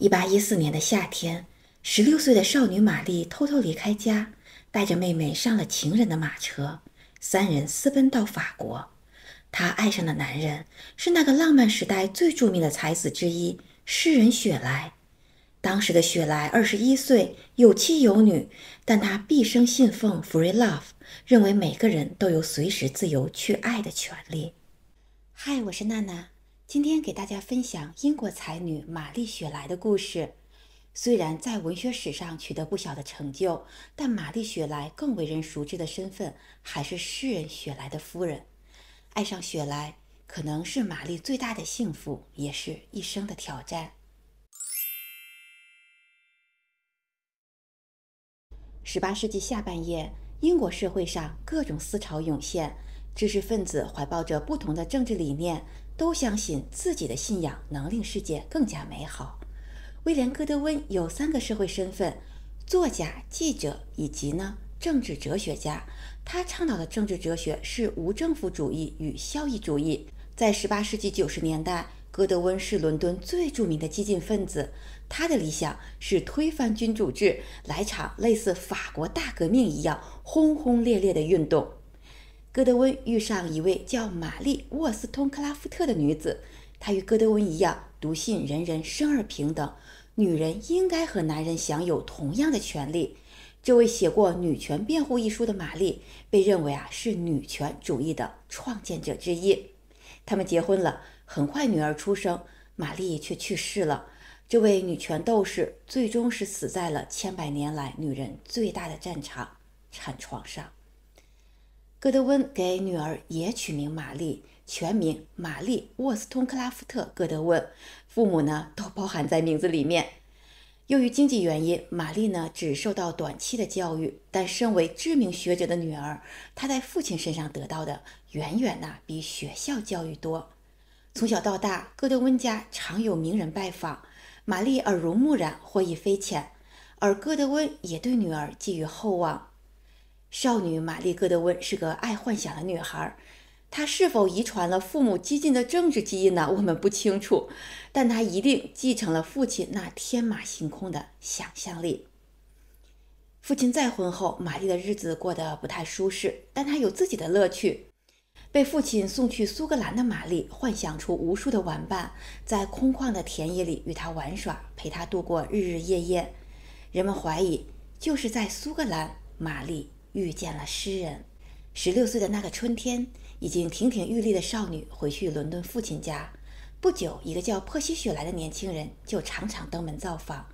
一八一四年的夏天，十六岁的少女玛丽偷偷离开家，带着妹妹上了情人的马车，三人私奔到法国。她爱上的男人是那个浪漫时代最著名的才子之一——诗人雪莱。当时的雪莱二十一岁，有妻有女，但她毕生信奉 free love，认为每个人都有随时自由去爱的权利。嗨，我是娜娜。今天给大家分享英国才女玛丽雪莱的故事。虽然在文学史上取得不小的成就，但玛丽雪莱更为人熟知的身份还是诗人雪莱的夫人。爱上雪莱，可能是玛丽最大的幸福，也是一生的挑战。十八世纪下半叶，英国社会上各种思潮涌现，知识分子怀抱着不同的政治理念。都相信自己的信仰能令世界更加美好。威廉·戈德温有三个社会身份：作家、记者以及呢政治哲学家。他倡导的政治哲学是无政府主义与效益主义。在18世纪90年代，戈德温是伦敦最著名的激进分子。他的理想是推翻君主制，来场类似法国大革命一样轰轰烈烈的运动。戈德温遇上一位叫玛丽·沃斯通克拉夫特的女子，她与戈德温一样，笃信人人生而平等，女人应该和男人享有同样的权利。这位写过《女权辩护》一书的玛丽，被认为啊是女权主义的创建者之一。他们结婚了，很快女儿出生，玛丽却去世了。这位女权斗士最终是死在了千百年来女人最大的战场——产床上。戈德温给女儿也取名玛丽，全名玛丽·沃斯通克拉夫特·戈德温，父母呢都包含在名字里面。由于经济原因，玛丽呢只受到短期的教育，但身为知名学者的女儿，她在父亲身上得到的远远呢比学校教育多。从小到大，戈德温家常有名人拜访，玛丽耳濡目染，获益匪浅，而戈德温也对女儿寄予厚望。少女玛丽·戈德温是个爱幻想的女孩，她是否遗传了父母激进的政治基因呢？我们不清楚，但她一定继承了父亲那天马行空的想象力。父亲再婚后，玛丽的日子过得不太舒适，但她有自己的乐趣。被父亲送去苏格兰的玛丽，幻想出无数的玩伴，在空旷的田野里与他玩耍，陪他度过日日夜夜。人们怀疑，就是在苏格兰，玛丽。遇见了诗人，十六岁的那个春天，已经亭亭玉立的少女回去伦敦父亲家。不久，一个叫珀西·雪莱的年轻人就常常登门造访。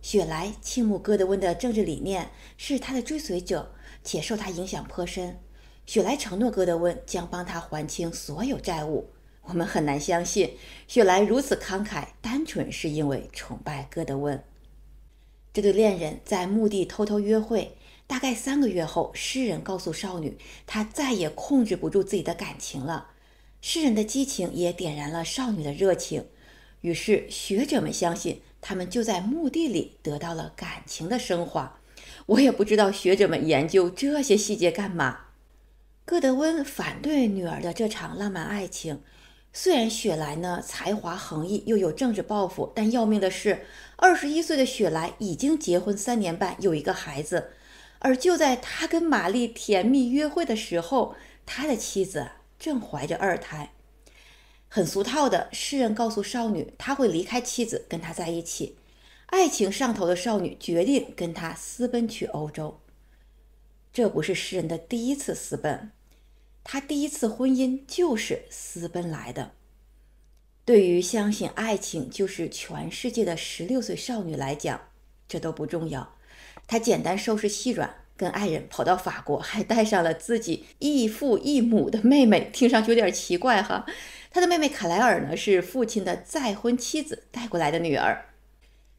雪莱倾慕戈德温的政治理念，是他的追随者，且受他影响颇深。雪莱承诺戈德温将帮他还清所有债务。我们很难相信雪莱如此慷慨单纯，是因为崇拜戈德温。这对恋人在墓地偷偷约会。大概三个月后，诗人告诉少女，他再也控制不住自己的感情了。诗人的激情也点燃了少女的热情。于是，学者们相信，他们就在墓地里得到了感情的升华。我也不知道学者们研究这些细节干嘛。戈德温反对女儿的这场浪漫爱情。虽然雪莱呢才华横溢，又有政治抱负，但要命的是，二十一岁的雪莱已经结婚三年半，有一个孩子。而就在他跟玛丽甜蜜约会的时候，他的妻子正怀着二胎。很俗套的，诗人告诉少女，他会离开妻子跟他在一起。爱情上头的少女决定跟他私奔去欧洲。这不是诗人的第一次私奔，他第一次婚姻就是私奔来的。对于相信爱情就是全世界的十六岁少女来讲，这都不重要。他简单收拾细软，跟爱人跑到法国，还带上了自己异父异母的妹妹，听上去有点奇怪哈。他的妹妹卡莱尔呢，是父亲的再婚妻子带过来的女儿。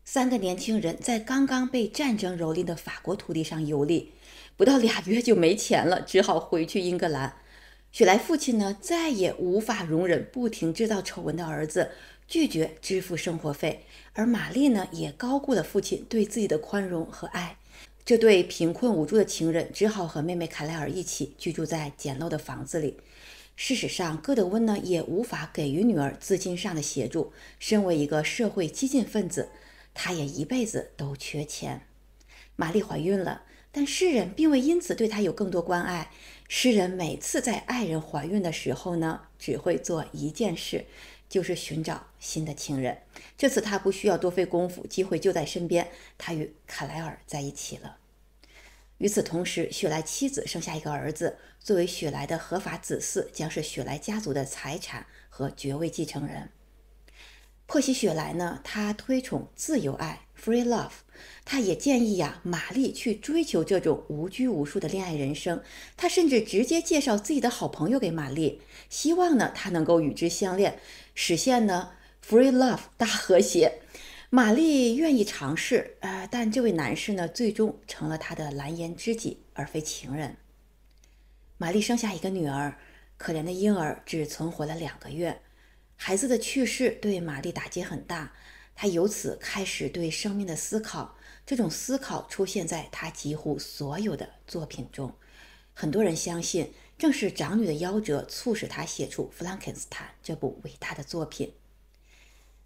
三个年轻人在刚刚被战争蹂躏的法国土地上游历，不到俩月就没钱了，只好回去英格兰。雪莱父亲呢，再也无法容忍不停制造丑闻的儿子，拒绝支付生活费。而玛丽呢，也高估了父亲对自己的宽容和爱。这对贫困无助的情人只好和妹妹卡莱尔一起居住在简陋的房子里。事实上，戈德温呢，也无法给予女儿资金上的协助。身为一个社会激进分子，他也一辈子都缺钱。玛丽怀孕了，但诗人并未因此对她有更多关爱。诗人每次在爱人怀孕的时候呢，只会做一件事。就是寻找新的情人。这次他不需要多费功夫，机会就在身边。他与卡莱尔在一起了。与此同时，雪莱妻子生下一个儿子，作为雪莱的合法子嗣，将是雪莱家族的财产和爵位继承人。珀西·雪莱呢？他推崇自由爱。Free love，他也建议呀，玛丽去追求这种无拘无束的恋爱人生。他甚至直接介绍自己的好朋友给玛丽，希望呢，他能够与之相恋，实现呢，free love 大和谐。玛丽愿意尝试，呃，但这位男士呢，最终成了她的蓝颜知己而非情人。玛丽生下一个女儿，可怜的婴儿只存活了两个月。孩子的去世对玛丽打击很大。他由此开始对生命的思考，这种思考出现在他几乎所有的作品中。很多人相信，正是长女的夭折促使他写出《弗兰肯斯坦》这部伟大的作品。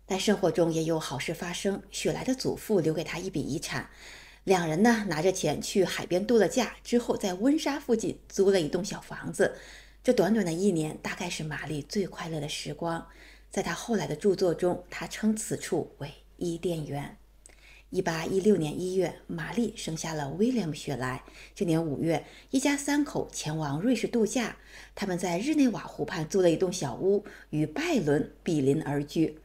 但生活中也有好事发生，雪莱的祖父留给他一笔遗产，两人呢拿着钱去海边度了假，之后在温莎附近租了一栋小房子。这短短的一年，大概是玛丽最快乐的时光。在他后来的著作中，他称此处为伊甸园。一八一六年一月，玛丽生下了威廉姆雪莱。这年五月，一家三口前往瑞士度假。他们在日内瓦湖畔租了一栋小屋，与拜伦比邻而居。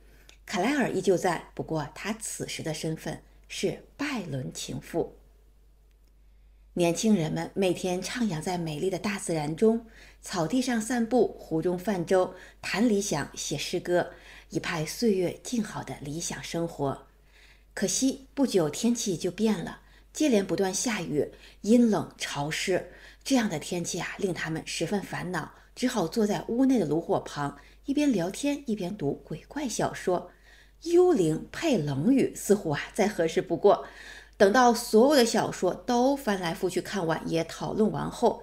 卡莱尔依旧在，不过他此时的身份是拜伦情妇。年轻人们每天徜徉在美丽的大自然中，草地上散步，湖中泛舟，谈理想，写诗歌，一派岁月静好的理想生活。可惜不久天气就变了，接连不断下雨，阴冷潮湿。这样的天气啊，令他们十分烦恼，只好坐在屋内的炉火旁，一边聊天一边读鬼怪小说。幽灵配冷雨，似乎啊再合适不过。等到所有的小说都翻来覆去看完也讨论完后，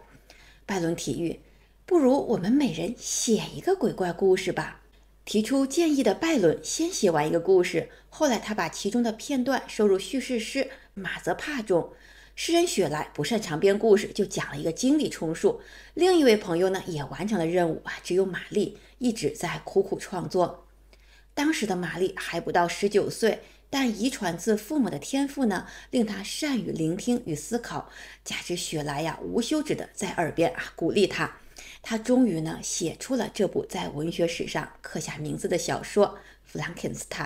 拜伦提议：“不如我们每人写一个鬼怪故事吧。”提出建议的拜伦先写完一个故事，后来他把其中的片段收入叙事诗《马泽帕》中。诗人雪莱不擅长编故事，就讲了一个经历充数。另一位朋友呢也完成了任务啊，只有玛丽一直在苦苦创作。当时的玛丽还不到十九岁。但遗传自父母的天赋呢，令他善于聆听与思考。加之雪莱呀，无休止的在耳边啊鼓励他，他终于呢写出了这部在文学史上刻下名字的小说《弗兰肯斯坦》。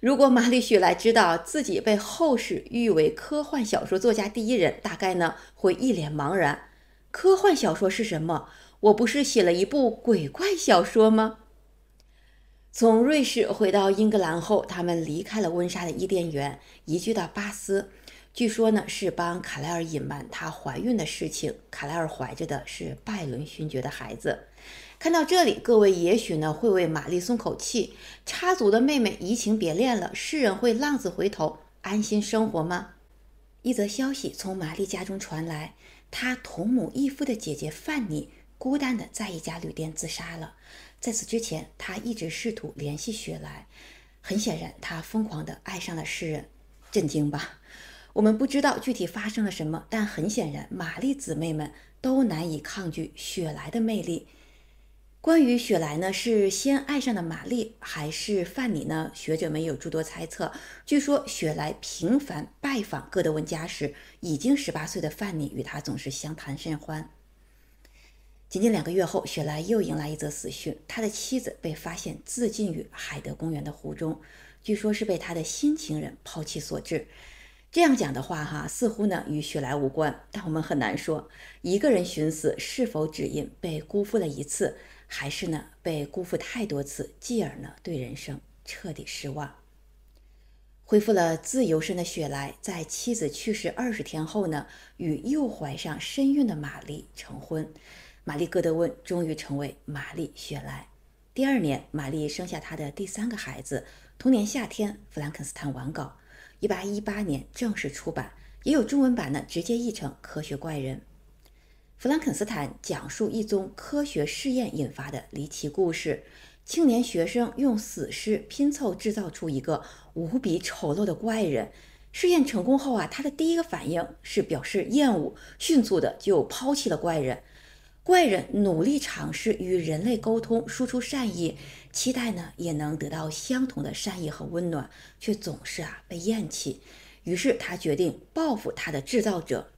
如果玛丽雪莱知道自己被后世誉为科幻小说作家第一人，大概呢会一脸茫然。科幻小说是什么？我不是写了一部鬼怪小说吗？从瑞士回到英格兰后，他们离开了温莎的伊甸园，移居到巴斯。据说呢，是帮卡莱尔隐瞒她怀孕的事情。卡莱尔怀着的是拜伦勋爵的孩子。看到这里，各位也许呢会为玛丽松口气，插足的妹妹移情别恋了，世人会浪子回头，安心生活吗？一则消息从玛丽家中传来，她同母异父的姐姐范妮。孤单的在一家旅店自杀了。在此之前，他一直试图联系雪莱。很显然，他疯狂的爱上了诗人。震惊吧！我们不知道具体发生了什么，但很显然，玛丽姊妹们都难以抗拒雪莱的魅力。关于雪莱呢，是先爱上了玛丽，还是范尼呢？学者们有诸多猜测。据说，雪莱频繁拜访戈德温家时，已经十八岁的范尼与他总是相谈甚欢。仅仅两个月后，雪莱又迎来一则死讯，他的妻子被发现自尽于海德公园的湖中，据说是被他的新情人抛弃所致。这样讲的话，哈，似乎呢与雪莱无关，但我们很难说，一个人寻死是否只因被辜负了一次，还是呢被辜负太多次，继而呢对人生彻底失望。恢复了自由身的雪莱，在妻子去世二十天后呢，与又怀上身孕的玛丽成婚。玛丽·戈德温终于成为玛丽·雪莱。第二年，玛丽生下她的第三个孩子。同年夏天，《弗兰肯斯坦》完稿，一八一八年正式出版，也有中文版的直接译成《科学怪人》。《弗兰肯斯坦》讲述一宗科学试验引发的离奇故事：青年学生用死尸拼凑制造出一个无比丑陋的怪人。试验成功后啊，他的第一个反应是表示厌恶，迅速的就抛弃了怪人。怪人努力尝试与人类沟通，输出善意，期待呢也能得到相同的善意和温暖，却总是啊被厌弃。于是他决定报复他的制造者。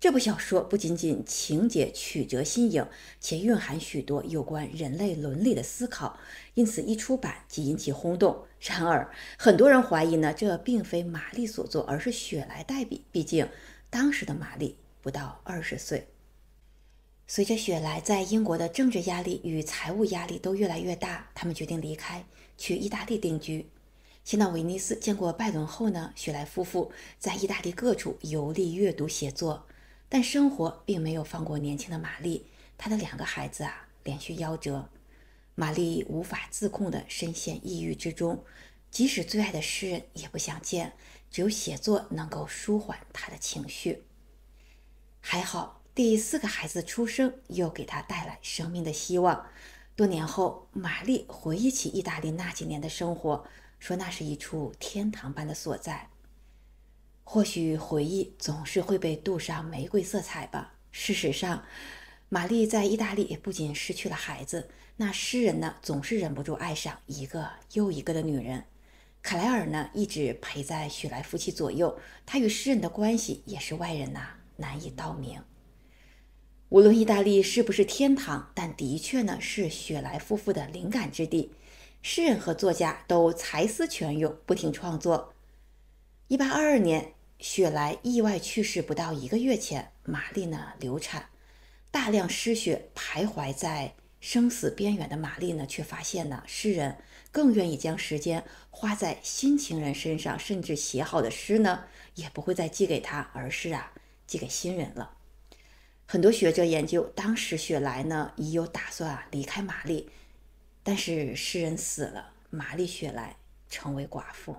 这部小说不仅仅情节曲折新颖，且蕴含许多有关人类伦理的思考，因此一出版即引起轰动。然而，很多人怀疑呢这并非玛丽所作，而是雪莱代笔。毕竟当时的玛丽不到二十岁。随着雪莱在英国的政治压力与财务压力都越来越大，他们决定离开，去意大利定居。先到威尼斯见过拜伦后呢，雪莱夫妇在意大利各处游历、阅读、写作。但生活并没有放过年轻的玛丽，她的两个孩子啊连续夭折，玛丽无法自控地深陷抑郁之中，即使最爱的诗人也不想见，只有写作能够舒缓她的情绪。还好。第四个孩子出生，又给他带来生命的希望。多年后，玛丽回忆起意大利那几年的生活，说那是一处天堂般的所在。或许回忆总是会被镀上玫瑰色彩吧。事实上，玛丽在意大利不仅失去了孩子，那诗人呢，总是忍不住爱上一个又一个的女人。卡莱尔呢，一直陪在雪莱夫妻左右，他与诗人的关系也是外人呐难以道明。无论意大利是不是天堂，但的确呢是雪莱夫妇的灵感之地。诗人和作家都才思泉涌，不停创作。一八二二年，雪莱意外去世，不到一个月前，玛丽呢流产，大量失血，徘徊在生死边缘的玛丽呢，却发现呢诗人更愿意将时间花在新情人身上，甚至写好的诗呢也不会再寄给他，而是啊寄给新人了。很多学者研究，当时雪莱呢已有打算啊离开玛丽，但是诗人死了，玛丽雪莱成为寡妇。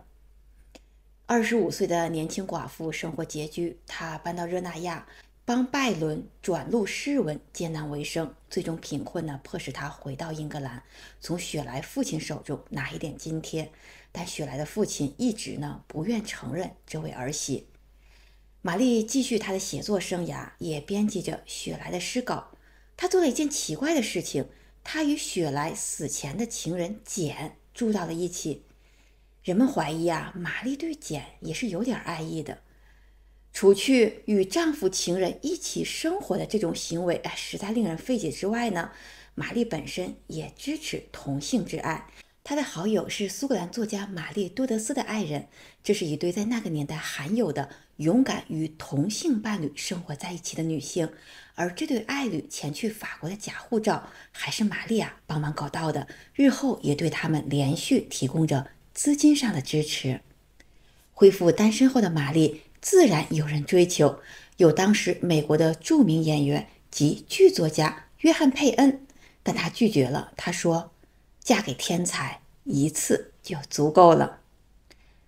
二十五岁的年轻寡妇生活拮据，她搬到热那亚帮拜伦转录诗文，艰难为生。最终贫困呢迫使她回到英格兰，从雪莱父亲手中拿一点津贴，但雪莱的父亲一直呢不愿承认这位儿媳。玛丽继续她的写作生涯，也编辑着雪莱的诗稿。她做了一件奇怪的事情：她与雪莱死前的情人简住到了一起。人们怀疑啊，玛丽对简也是有点爱意的。除去与丈夫情人一起生活的这种行为，哎，实在令人费解之外呢，玛丽本身也支持同性之爱。他的好友是苏格兰作家玛丽多德斯的爱人，这是一对在那个年代罕有的勇敢与同性伴侣生活在一起的女性。而这对爱侣前去法国的假护照，还是玛丽亚帮忙搞到的，日后也对他们连续提供着资金上的支持。恢复单身后的玛丽，自然有人追求，有当时美国的著名演员及剧作家约翰佩恩，但他拒绝了，他说。嫁给天才一次就足够了。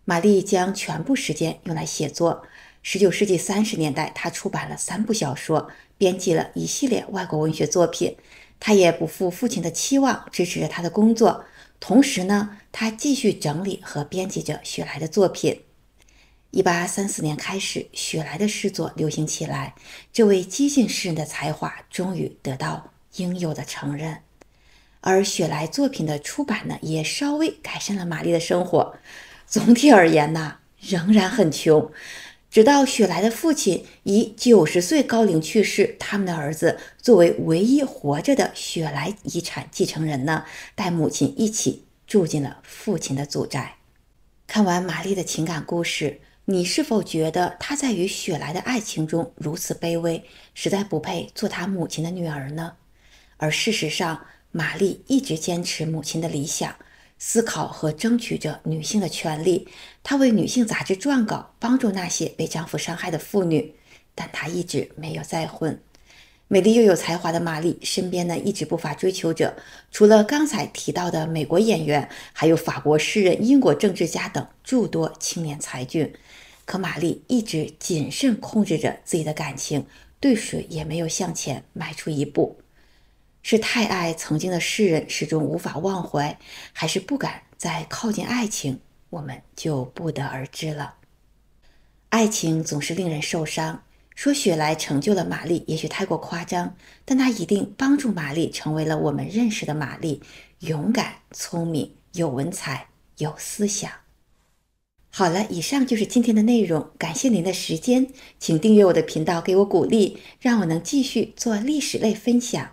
玛丽将全部时间用来写作。十九世纪三十年代，她出版了三部小说，编辑了一系列外国文学作品。她也不负父亲的期望，支持着他的工作。同时呢，她继续整理和编辑着雪莱的作品。一八三四年开始，雪莱的诗作流行起来，这位激进诗人的才华终于得到应有的承认。而雪莱作品的出版呢，也稍微改善了玛丽的生活。总体而言呢，仍然很穷。直到雪莱的父亲以九十岁高龄去世，他们的儿子作为唯一活着的雪莱遗产继承人呢，带母亲一起住进了父亲的祖宅。看完玛丽的情感故事，你是否觉得她在与雪莱的爱情中如此卑微，实在不配做她母亲的女儿呢？而事实上，玛丽一直坚持母亲的理想，思考和争取着女性的权利。她为女性杂志撰稿，帮助那些被丈夫伤害的妇女。但她一直没有再婚。美丽又有才华的玛丽身边呢，一直不乏追求者，除了刚才提到的美国演员，还有法国诗人、英国政治家等诸多青年才俊。可玛丽一直谨慎控制着自己的感情，对谁也没有向前迈出一步。是太爱曾经的诗人，始终无法忘怀，还是不敢再靠近爱情？我们就不得而知了。爱情总是令人受伤。说雪莱成就了玛丽，也许太过夸张，但他一定帮助玛丽成为了我们认识的玛丽，勇敢、聪明、有文采、有思想。好了，以上就是今天的内容。感谢您的时间，请订阅我的频道，给我鼓励，让我能继续做历史类分享。